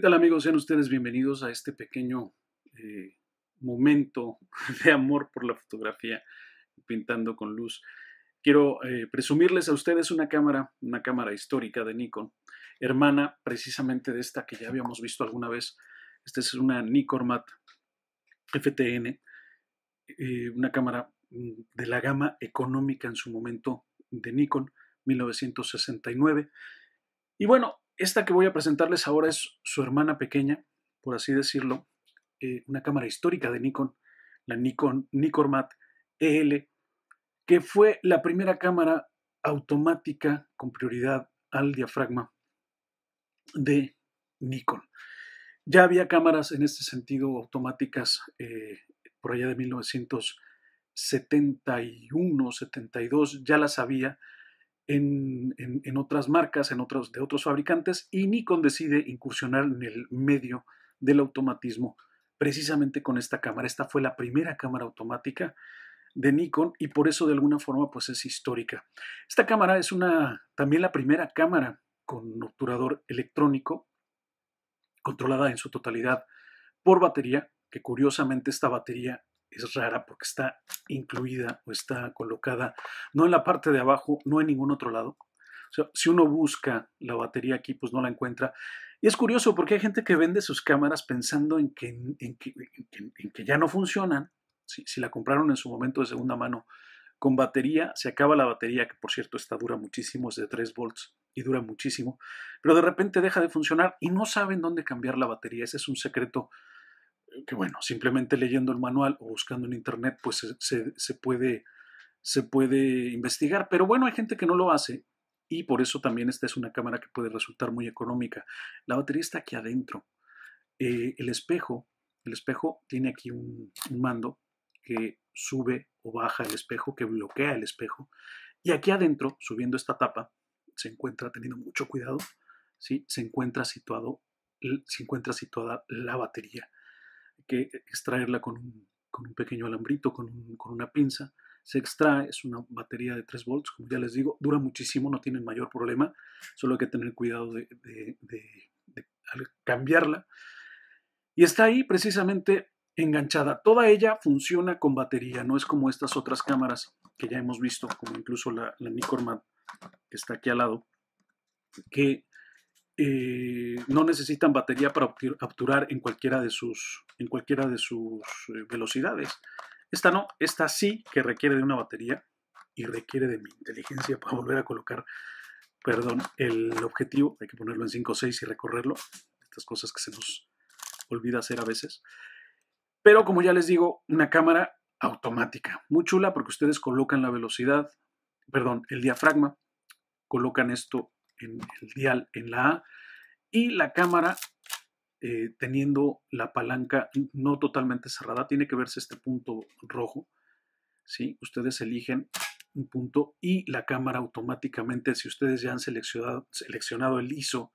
¿Qué tal amigos? Sean ustedes bienvenidos a este pequeño eh, momento de amor por la fotografía pintando con luz. Quiero eh, presumirles a ustedes una cámara, una cámara histórica de Nikon, hermana precisamente de esta que ya habíamos visto alguna vez. Esta es una Nikormat FTN, eh, una cámara mm, de la gama económica en su momento de Nikon 1969. Y bueno, esta que voy a presentarles ahora es su hermana pequeña, por así decirlo, eh, una cámara histórica de Nikon, la Nikon Nikormat EL, que fue la primera cámara automática con prioridad al diafragma de Nikon. Ya había cámaras en este sentido automáticas eh, por allá de 1971, 72, ya las había, en, otras marcas, en otros, de otros fabricantes, y Nikon decide incursionar en el medio del automatismo precisamente con esta cámara. Esta fue la primera cámara automática de Nikon y por eso de alguna forma pues es histórica. Esta cámara es una también la primera cámara con obturador electrónico controlada en su totalidad por batería, que curiosamente esta batería es rara porque está incluida o está colocada no en la parte de abajo, no en ningún otro lado. si uno busca la batería aquí, pues no la encuentra. Y es curioso porque hay gente que vende sus cámaras pensando en que, en ya no funcionan. Si, si la compraron en su momento de segunda mano con batería, se acaba la batería, que por cierto está dura muchísimo, es de 3 volts y dura muchísimo, pero de repente deja de funcionar y no saben dónde cambiar la batería. Ese es un secreto que bueno, simplemente leyendo el manual o buscando en internet, pues se, puede, investigar. Pero bueno, hay gente que no lo hace y por eso también esta es una cámara que puede resultar muy económica. La batería está aquí adentro. Eh, el espejo, el espejo tiene aquí un, mando que sube o baja el espejo, que bloquea el espejo. Y aquí adentro, subiendo esta tapa, se encuentra, teniendo mucho cuidado, se, encuentra situado, se encuentra situada la batería que extraerla con un, pequeño alambrito, con, una pinza. Se extrae, es una batería de 3 volts, como ya les digo, dura muchísimo, no tienen mayor problema, solo hay que tener cuidado de, cambiarla. Y está ahí precisamente enganchada. Toda ella funciona con batería, no es como estas otras cámaras que ya hemos visto, como incluso la, la que está aquí al lado, que eh, no necesitan batería para capturar en cualquiera de sus, en cualquiera de sus eh, velocidades. Esta no, esta sí que requiere de una batería y requiere de mi inteligencia para volver a colocar, perdón, el objetivo. Hay que ponerlo en 5 6 y recorrerlo. Estas cosas que se nos olvida hacer a veces. Pero como ya les digo, una cámara automática. Muy chula porque ustedes colocan la velocidad, perdón, el diafragma, colocan esto en el dial en la A y la cámara eh, teniendo la palanca no totalmente cerrada. Tiene que verse este punto rojo. si Ustedes eligen un punto y la cámara automáticamente, si ustedes ya han seleccionado, seleccionado el ISO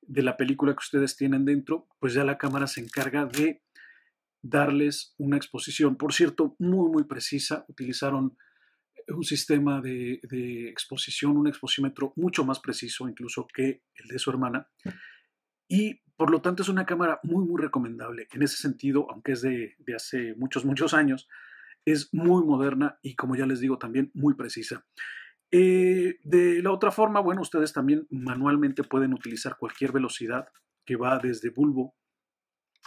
de la película que ustedes tienen dentro, pues ya la cámara se encarga de darles una exposición. Por cierto, muy, muy precisa. Utilizaron un sistema de, exposición, un exposímetro mucho más preciso incluso que el de su hermana. Y por lo tanto es una cámara muy, muy recomendable. En ese sentido, aunque es de, hace muchos, muchos años, es muy moderna y como ya les digo también muy precisa. Eh, de la otra forma, bueno, ustedes también manualmente pueden utilizar cualquier velocidad que va desde bulbo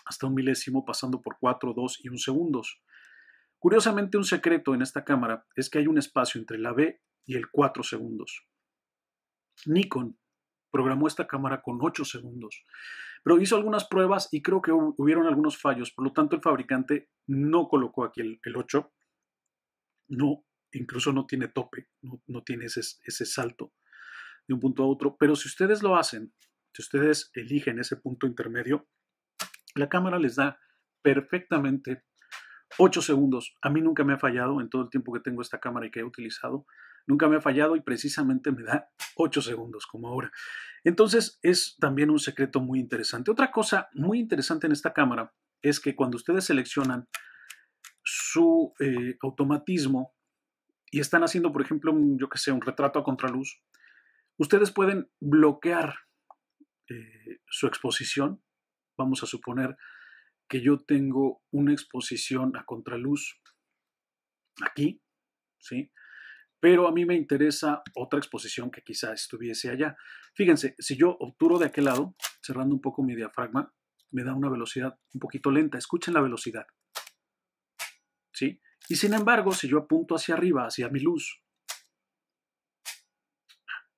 hasta un milésimo pasando por 4, 2 y 1 segundos. Curiosamente, un secreto en esta cámara es que hay un espacio entre la B y el 4 segundos. Nikon programó esta cámara con 8 segundos, pero hizo algunas pruebas y creo que hubieron algunos fallos, por lo tanto el fabricante no colocó aquí el, 8, no, incluso no tiene tope, no, tiene ese, ese salto de un punto a otro, pero si ustedes lo hacen, si ustedes eligen ese punto intermedio, la cámara les da perfectamente 8 segundos. A mí nunca me ha fallado en todo el tiempo que tengo esta cámara y que he utilizado. Nunca me ha fallado y precisamente me da 8 segundos, como ahora. Entonces es también un secreto muy interesante. Otra cosa muy interesante en esta cámara es que cuando ustedes seleccionan su eh, automatismo y están haciendo, por ejemplo, un, yo que sé, un retrato a contraluz, ustedes pueden bloquear eh, su exposición. Vamos a suponer que yo tengo una exposición a contraluz aquí, ¿sí? Pero a mí me interesa otra exposición que quizás estuviese allá. Fíjense, si yo obturo de aquel lado, cerrando un poco mi diafragma, me da una velocidad un poquito lenta. Escuchen la velocidad. ¿Sí? Y sin embargo, si yo apunto hacia arriba, hacia mi luz,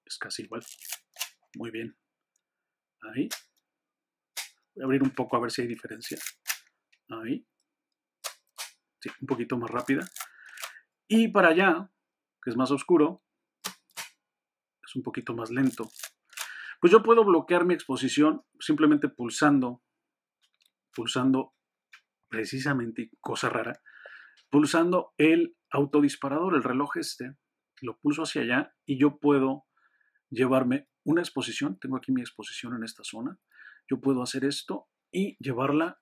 es casi igual. Muy bien. Ahí. Voy a abrir un poco a ver si hay diferencia. Ahí. Sí, un poquito más rápida. Y para allá, que es más oscuro, es un poquito más lento. Pues yo puedo bloquear mi exposición simplemente pulsando, pulsando precisamente, cosa rara, pulsando el autodisparador, el reloj este, lo pulso hacia allá y yo puedo llevarme una exposición, tengo aquí mi exposición en esta zona, yo puedo hacer esto y llevarla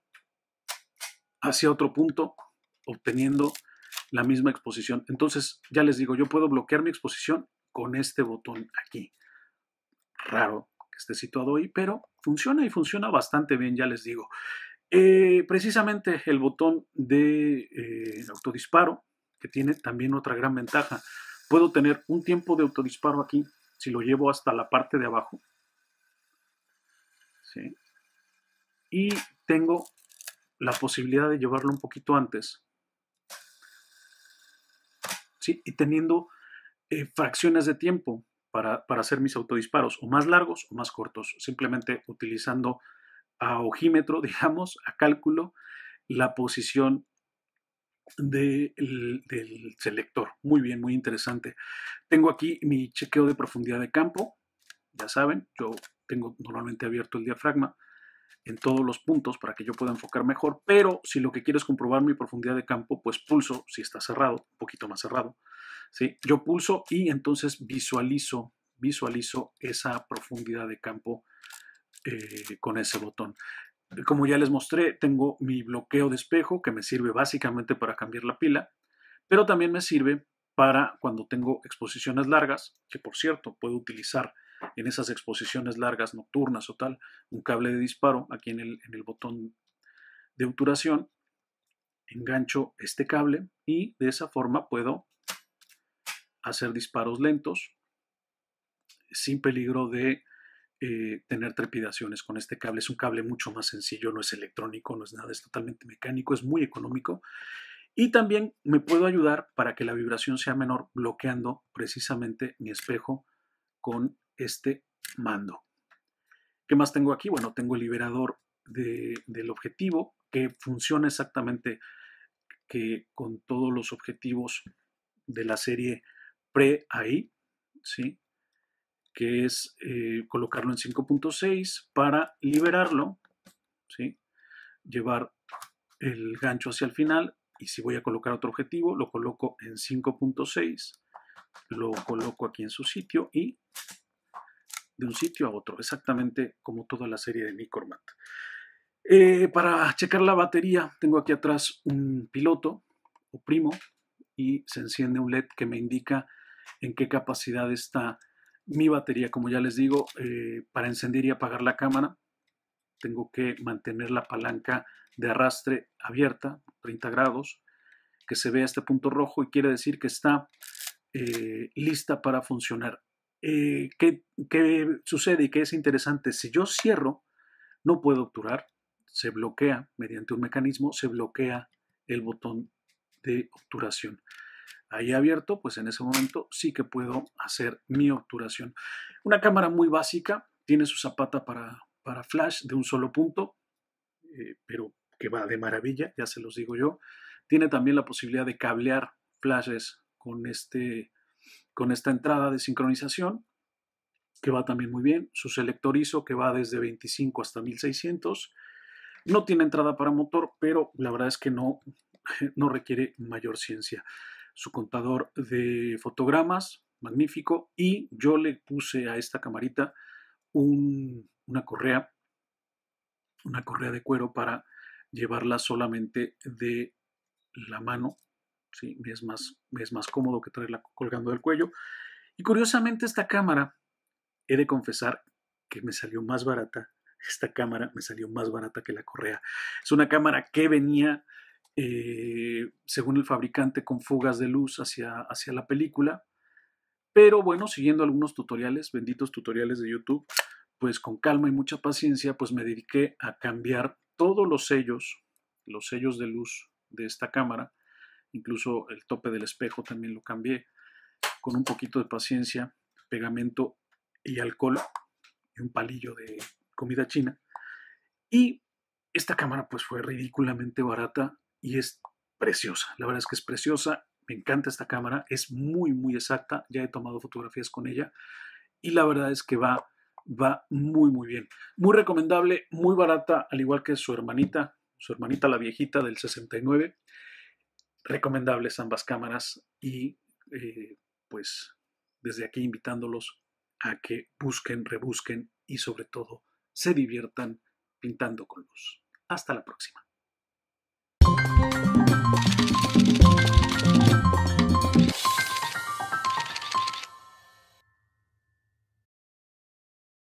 hacia otro punto, obteniendo la misma exposición. Entonces, ya les digo, yo puedo bloquear mi exposición con este botón aquí. Raro que esté situado ahí, pero funciona y funciona bastante bien, ya les digo. Eh, precisamente el botón de eh, autodisparo, que tiene también otra gran ventaja. Puedo tener un tiempo de autodisparo aquí, si lo llevo hasta la parte de abajo. ¿Sí? Y tengo la posibilidad de llevarlo un poquito antes. ¿Sí? Y teniendo eh, fracciones de tiempo para, hacer mis autodisparos, o más largos o más cortos, simplemente utilizando a ojímetro, digamos, a cálculo, la posición del selector. Muy bien, muy interesante. Tengo aquí mi chequeo de profundidad de campo, ya saben, yo tengo normalmente abierto el diafragma en todos los puntos para que yo pueda enfocar mejor, pero si lo que quiero es comprobar mi profundidad de campo, pues pulso, si está cerrado, un poquito más cerrado, ¿sí? yo pulso y entonces visualizo, visualizo esa profundidad de campo eh, con ese botón. Como ya les mostré, tengo mi bloqueo de espejo que me sirve básicamente para cambiar la pila, pero también me sirve para cuando tengo exposiciones largas, que por cierto puedo utilizar en esas exposiciones largas nocturnas o tal, un cable de disparo aquí en el, en el botón de obturación, engancho este cable y de esa forma puedo hacer disparos lentos sin peligro de eh, tener trepidaciones con este cable. Es un cable mucho más sencillo, no es electrónico, no es nada, es totalmente mecánico, es muy económico. Y también me puedo ayudar para que la vibración sea menor bloqueando precisamente mi espejo con este mando. ¿Qué más tengo aquí? Bueno, tengo el liberador del objetivo que funciona exactamente que con todos los objetivos de la serie pre-AI, ¿sí? que es eh, colocarlo en 5.6 para liberarlo, ¿sí? llevar el gancho hacia el final y si voy a colocar otro objetivo, lo coloco en 5.6, lo coloco aquí en su sitio y de un sitio a otro, exactamente como toda la serie de Micromat. Eh, para checar la batería, tengo aquí atrás un piloto, o primo y se enciende un LED que me indica en qué capacidad está mi batería. Como ya les digo, eh, para encender y apagar la cámara, tengo que mantener la palanca de arrastre abierta, 30 grados, que se vea este punto rojo y quiere decir que está eh, lista para funcionar. Eh, ¿qué, sucede y qué es interesante? Si yo cierro, no puedo obturar, se bloquea mediante un mecanismo, se bloquea el botón de obturación. Ahí abierto, pues en ese momento sí que puedo hacer mi obturación. Una cámara muy básica, tiene su zapata para, para flash de un solo punto, eh, pero que va de maravilla, ya se los digo yo. Tiene también la posibilidad de cablear flashes con este con esta entrada de sincronización, que va también muy bien, su selectorizo que va desde 25 hasta 1600. No tiene entrada para motor, pero la verdad es que no, no requiere mayor ciencia. Su contador de fotogramas, magnífico, y yo le puse a esta camarita una correa, una correa de cuero para llevarla solamente de la mano ¿sí? es, más, es más cómodo que traerla colgando del cuello. Y curiosamente esta cámara, he de confesar que me salió más barata, esta cámara me salió más barata que la correa. Es una cámara que venía, eh, según el fabricante, con fugas de luz hacia, hacia la película, pero bueno, siguiendo algunos tutoriales, benditos tutoriales de YouTube, pues con calma y mucha paciencia, pues me dediqué a cambiar todos los sellos, los sellos de luz de esta cámara, incluso el tope del espejo también lo cambié, con un poquito de paciencia, pegamento y alcohol y un palillo de comida china. Y esta cámara pues fue ridículamente barata y es preciosa, la verdad es que es preciosa, me encanta esta cámara, es muy muy exacta, ya he tomado fotografías con ella y la verdad es que va va muy muy bien. Muy recomendable, muy barata, al igual que su hermanita, su hermanita la viejita del 69 recomendables ambas cámaras y eh, pues desde aquí invitándolos a que busquen, rebusquen y sobre todo se diviertan pintando con luz. Hasta la próxima.